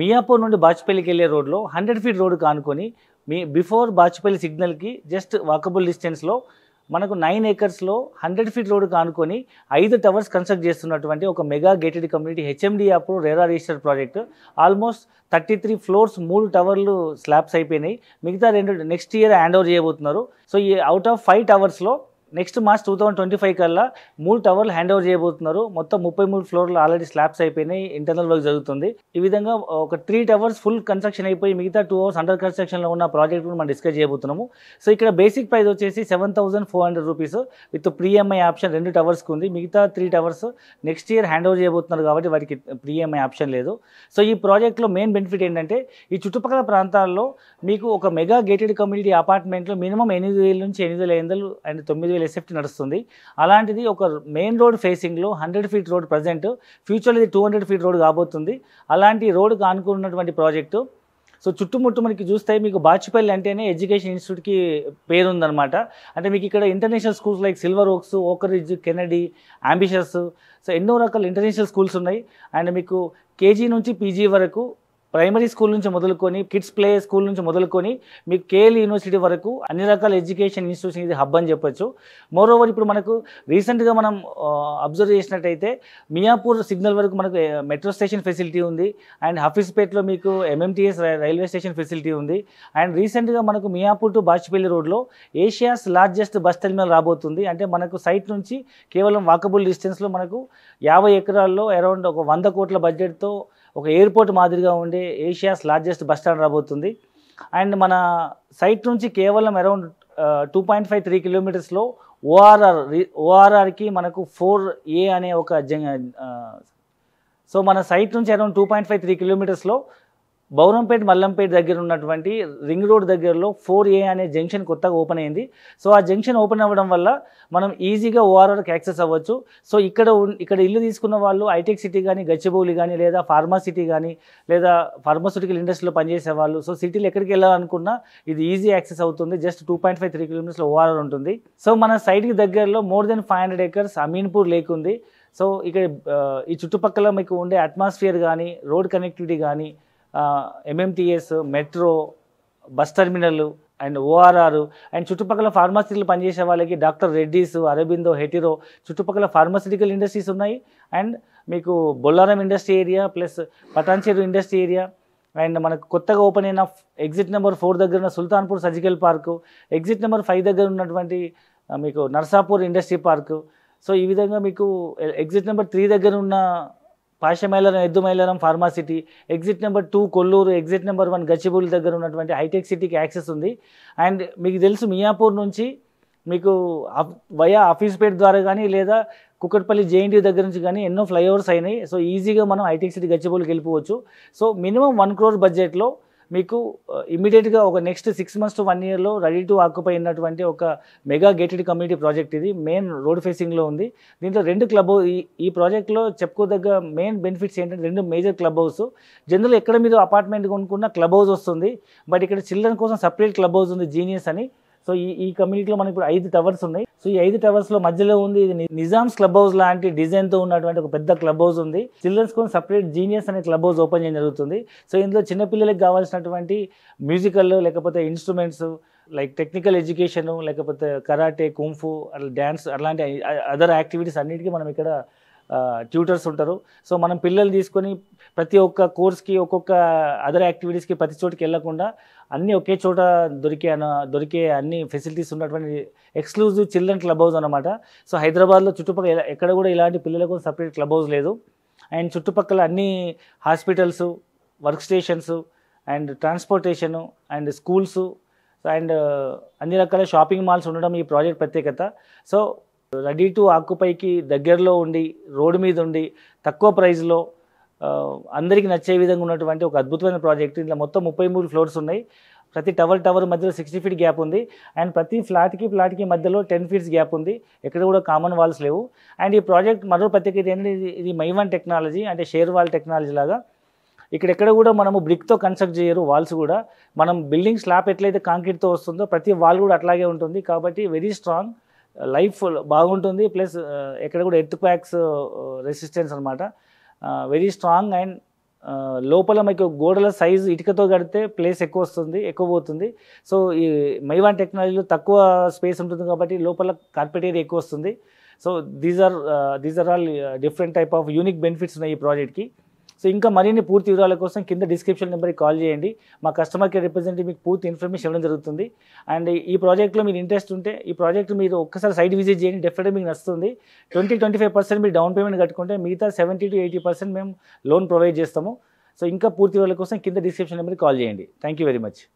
మియాపూర్ నుండి బాచ్పల్లికి వెళ్ళే రోడ్లో హండ్రెడ్ ఫీట్ రోడ్డు కానుకొని మీ బిఫోర్ బాచ్పల్లి సిగ్నల్కి జస్ట్ వాకబుల్ డిస్టెన్స్లో మనకు నైన్ ఏకర్స్లో హండ్రెడ్ ఫీట్ రోడ్డు కానుకొని ఐదు టవర్స్ కన్స్ట్రక్ట్ చేస్తున్నటువంటి ఒక mega gated community HMD app RERA register project almost thirty three floors మూడు టవర్లు స్లాబ్స్ అయిపోయినాయి మిగతా రెండు నెక్స్ట్ ఇయర్ హ్యాండ్ ఓవర్ చేయబోతున్నారు సో ఈ అవుట్ ఆఫ్ ఫైవ్ టవర్స్లో next March two thousand twenty five కల్లా మూడు టవర్లు హ్యాండ్ ఓవర్ చేయబోతున్నారు మొత్తం ముప్పై మూడు ఫ్లోర్లు ఆల్రెడీ స్లాబ్స్ అయిపోయినాయి ఇంటర్నల్ వర్క్ జరుగుతుంది ఈ విధంగా ఒక త్రీ టవర్స్ ఫుల్ కన్స్ట్రక్షన్ అయిపోయి మిగతా టూ అవర్స్ అండర్ కన్స్ట్రక్షన్లో ఉన్న ప్రాజెక్ట్ మనం డిస్కస్ చేయబోతున్నాము సో ఇక్కడ బేసిక్ ప్రైస్ వచ్చేసి seven thousand four hundred rupees with pre EMI option రెండు టవర్స్కి ఉంది మిగతా three towers next year hand over చేయబోతున్నారు కాబట్టి వారికి ప్రీఎంఐ ఆప్షన్ లేదు సో ఈ ప్రాజెక్ట్లో మెయిన్ బెనిఫిట్ ఏంటంటే ఈ చుట్టుపక్కల ప్రాంతాల్లో మీకు ఒక మెగా గేటెడ్ కమ్యూనిటీ అపార్ట్మెంట్లో మినిమం ఎనిమిది వేల నుంచి ఎనిమిది వేల ఐదు వందలు అండ్ తొమ్మిది వేల ఎస్ఎఫ్టీ నడుస్తుంది అలాంటిది ఒక మెయిన్ రోడ్ ఫేసింగ్లో హండ్రెడ్ ఫీట్ రోడ్ ప్రజెంట్ ఫ్యూచర్లో ఇది టూ హండ్రెడ్ ఫీట్ రోడ్ కాబోతుంది అలాంటి రోడ్కు ఆనుకున్నటువంటి ప్రాజెక్టు సో చుట్టుముట్టు మనకి చూస్తే మీకు బాచిపల్లి అంటేనే ఎడ్యుకేషన్ ఇన్స్టిట్యూట్కి పేరుందనమాట అంటే మీకు ఇక్కడ international schools like Silver Oaks Oakridge Kennedy Ambitious so ఎన్నో రకాల ఇంటర్నేషనల్ స్కూల్స్ ఉన్నాయి అండ్ మీకు కేజీ నుంచి పీజీ వరకు ప్రైమరీ స్కూల్ నుంచి మొదలుకొని కిడ్స్ ప్లే స్కూల్ నుంచి మొదలుకొని మీకు కేఎల్ యూనివర్సిటీ వరకు అన్ని రకాల ఎడ్యుకేషన్ ఇన్స్టిట్యూషన్ ఇది హబ్ అని చెప్పొచ్చు ఓవర్ ఇప్పుడు మనకు రీసెంట్గా మనం అబ్జర్వ్ చేసినట్టయితే మియాపూర్ సిగ్నల్ వరకు మనకు మెట్రో స్టేషన్ ఫెసిలిటీ ఉంది అండ్ హఫీస్పేట్లో మీకు ఎంఎంటీఎస్ రైల్వే స్టేషన్ ఫెసిలిటీ ఉంది అండ్ రీసెంట్గా మనకు మియాపూర్ టు బాచిపల్లి రోడ్లో ఏషియాస్ లార్జెస్ట్ బస్ టెర్మినల్ రాబోతుంది అంటే మనకు సైట్ నుంచి కేవలం వాకబుల్ డిస్టెన్స్లో మనకు యాభై ఎకరాల్లో అరౌండ్ ఒక వంద కోట్ల బడ్జెట్తో ఒక ఎయిర్పోర్ట్ మాదిరిగా ఉండే ఏషియాస్ లార్జెస్ట్ బస్ స్టాండ్ రాబోతుంది అండ్ మన సైట్ నుంచి కేవలం around two point five three కిలోమీటర్స్లో ఓఆర్ఆర్ ఓఆర్ఆర్కి మనకు ఫోర్ ఏ అనే ఒక సో మన సైట్ నుంచి around two point five three కిలోమీటర్స్లో బౌరంపేట్ మల్లంపేట్ దగ్గర ఉన్నటువంటి రింగ్ రోడ్ దగ్గరలో ఫోర్ ఏ అనే జంక్షన్ కొత్తగా ఓపెన్ అయింది సో ఆ జంక్షన్ ఓపెన్ అవ్వడం వల్ల మనం ఈజీగా ఓఆర్ఆర్కి యాక్సెస్ అవ్వచ్చు సో ఇక్కడ ఇక్కడ ఇల్లు తీసుకున్న వాళ్ళు హైటెక్ సిటీ కానీ గచ్చిబౌలి కానీ లేదా ఫార్మా సిటీ కానీ లేదా ఫార్మాసిటికల్ ఇండస్ట్రీలో పనిచేసే వాళ్ళు సో సిటీలు ఎక్కడికి వెళ్ళాలనుకున్నా ఇది ఈజీ యాక్సెస్ అవుతుంది just two point five three కిలోమీటర్స్లో ఓఆర్ఆర్ ఉంటుంది సో మన సైడ్కి దగ్గరలో more than five hundred acres Ameenpur lake ఉంది సో ఇక్కడ ఈ చుట్టుపక్కల మీకు ఉండే అట్మాస్ఫియర్ కానీ రోడ్ కనెక్టివిటీ కానీ MMTS metro bus terminal and ORR and చుట్టుపక్కల ఫార్మసీలు పనిచేసే వాళ్ళకి డాక్టర్ రెడ్డీస్ అరబిందో హెటిరో చుట్టుపక్కల ఫార్మాసిటికల్ ఇండస్ట్రీస్ ఉన్నాయి అండ్ మీకు Bollaram industry area plus Patancheru industry area and మనకు కొత్తగా ఓపెన్ అయిన ఎగ్జిట్ నెంబర్ ఫోర్ దగ్గర ఉన్న Sultanpur surgical park exit number five దగ్గర ఉన్నటువంటి మీకు నర్సాపూర్ ఇండస్ట్రీ పార్కు సో ఈ విధంగా మీకు ఎగ్జిట్ నెంబర్ త్రీ దగ్గర ఉన్న Pashamylaram Eddumylaram pharma city exit number two Kollur exit number one Gachibowli దగ్గర ఉన్నటువంటి హైటెక్ సిటీకి యాక్సెస్ ఉంది అండ్ మీకు తెలుసు మియాపూర్ నుంచి మీకు వయా ఆఫీస్పేట్ ద్వారా కానీ లేదా కుక్కట్పల్లి జేఎన్టీ దగ్గర నుంచి కానీ ఎన్నో ఫ్లైఓవర్స్ అయినాయి సో ఈజీగా మనం హైటెక్ సిటీ గచ్చిబౌలికి వెళ్ళిపోవచ్చు సో మినిమం వన్ క్రోర్ బడ్జెట్లో మీకు ఇమీడియట్గా uh, ఒక next six months to one ఇయర్లో రెడీ టు ఆక్యుపై ఉన్నటువంటి ఒక మెగా గేటెడ్ కమ్యూనిటీ ప్రాజెక్ట్ ఇది మెయిన్ రోడ్ ఫేసింగ్లో ఉంది దీంట్లో రెండు క్లబ్ ఈ ఈ ప్రాజెక్ట్లో చెప్పుకోదగ్గ మెయిన్ బెనిఫిట్స్ ఏంటంటే రెండు మేజర్ క్లబ్ హౌస్ జనరల్ ఎక్కడ మీరు అపార్ట్మెంట్ కొనుక్కున్న క్లబ్ హౌస్ వస్తుంది బట్ ఇక్కడ చిల్డ్రన్ కోసం సపరేట్ క్లబ్ హౌస్ ఉంది జీనియస్ అని సో ఈ ఈ కమ్యూనిటీలో మనకి ఇప్పుడు ఐదు టవర్స్ ఉన్నాయి సో ఈ ఐదు టవర్స్ లో మధ్యలో ఉంది ఇది నిజామ్స్ క్లబ్ హౌస్ లాంటి డిజైన్ తో ఉన్నటువంటి ఒక పెద్ద క్లబ్ హౌస్ ఉంది చిల్డ్రన్స్ కోసం సపరేట్ జీనియస్ అనే క్లబ్ హౌస్ ఓపెన్ చేయడం జరుగుతుంది సో ఇందులో చిన్నపిల్లలకి కావాల్సినటువంటి మ్యూజికల్ లేకపోతే ఇన్స్ట్రుమెంట్స్ లైక్ టెక్నికల్ ఎడ్యుకేషన్ లేకపోతే కరాటే కుంఫు డ్యాన్స్ అలాంటి అదర్ యాక్టివిటీస్ అన్నిటికీ మనం ఇక్కడ ట్యూటర్స్ ఉంటారు సో మనం పిల్లలు తీసుకొని ప్రతి ఒక్క కోర్స్కి ఒక్కొక్క అదర్ యాక్టివిటీస్కి ప్రతి చోటుకి వెళ్ళకుండా అన్నీ ఒకే చోట దొరికే దొరికే అన్ని ఫెసిలిటీస్ ఉన్నటువంటి ఎక్స్క్లూజివ్ చిల్డ్రన్ క్లబ్ హౌస్ అనమాట సో హైదరాబాద్లో చుట్టుపక్కల ఎక్కడ కూడా ఇలాంటి పిల్లల కోసం సపరేట్ క్లబ్ హౌస్ లేదు అండ్ చుట్టుపక్కల అన్ని hospitals work stations and transportation and schools and అన్ని రకాల షాపింగ్ మాల్స్ ఉండడం ఈ ప్రాజెక్ట్ ప్రత్యేకత సో రెడీ టు ఆకుపైకి దగ్గరలో ఉండి రోడ్డు మీద ఉండి తక్కువ ప్రైస్లో అందరికీ నచ్చే విధంగా ఉన్నటువంటి ఒక అద్భుతమైన ప్రాజెక్ట్ ఇందులో మొత్తం ముప్పై మూడు ఫ్లోర్స్ ఉన్నాయి ప్రతి టవర్ టవర్ మధ్యలో సిక్స్టీ ఫీట్ గ్యాప్ ఉంది అండ్ ప్రతి ఫ్లాట్కి ఫ్లాట్కి మధ్యలో టెన్ ఫీట్స్ గ్యాప్ ఉంది ఎక్కడ కూడా కామన్ వాల్స్ లేవు అండ్ ఈ ప్రాజెక్ట్ మరో ప్రత్యేకత ఏంటంటే ఇది మైవాన్ టెక్నాలజీ అంటే షేర్ వాల్ టెక్నాలజీ లాగా ఇక్కడెక్కడ కూడా మనము బ్రిక్తో కన్స్ట్రక్ట్ చేయరు వాల్స్ కూడా మనం బిల్డింగ్ స్లాబ్ ఎట్లయితే కాంక్రీట్తో వస్తుందో ప్రతి వాల్ కూడా అట్లాగే ఉంటుంది కాబట్టి వెరీ స్ట్రాంగ్ లైఫ్ బాగుంటుంది ప్లస్ ఎక్కడ కూడా ఎర్త్ ప్యాక్స్ రెసిస్టెన్స్ అనమాట వెరీ స్ట్రాంగ్ అండ్ లోపల మీకు గోడల సైజు ఇటుకతో కడితే ప్లేస్ ఎక్కువ వస్తుంది ఎక్కువ పోతుంది సో ఈ మైవాన్ టెక్నాలజీలో తక్కువ స్పేస్ ఉంటుంది కాబట్టి లోపల కార్పెట్ ఏరియా ఎక్కువ వస్తుంది so these are these are all different type of unique benefits ఉన్నాయి ఈ ప్రాజెక్ట్కి సో ఇంకా మరిన్ని పూర్తి వివరాల కోసం కింద డిస్క్రిప్షన్ నెంబర్కి కాల్ చేయండి మా కస్టమర్ కేర్ రిప్రజెంటేటివ్ మీకు పూర్తి ఇన్ఫర్మేషన్ ఇవ్వడం జరుగుతుంది అండ్ ఈ ప్రాజెక్ట్లో మీరు ఇంట్రెస్ట్ ఉంటే ఈ ప్రాజెక్ట్ మీరు ఒక్కసారి సైట్ విజిట్ చేయండి డెఫినెట్ మీకు నచ్చుతుంది ట్వంటీ ట్వంటీ ఫైవ్ పర్సెంట్ మీరు డౌన్ పేమెంట్ కట్టుకుంటే మిగతా సెవెంటీ టు ఎయిటీ పర్సెంట్ మేము లోన్ ప్రొవైడ్ చేస్తాము సో ఇంకా పూర్తి వివరాల కోసం కింద డిస్క్రిప్షన్ నెంబర్కి కాల్ చేయండి థ్యాంక్ వెరీ మచ్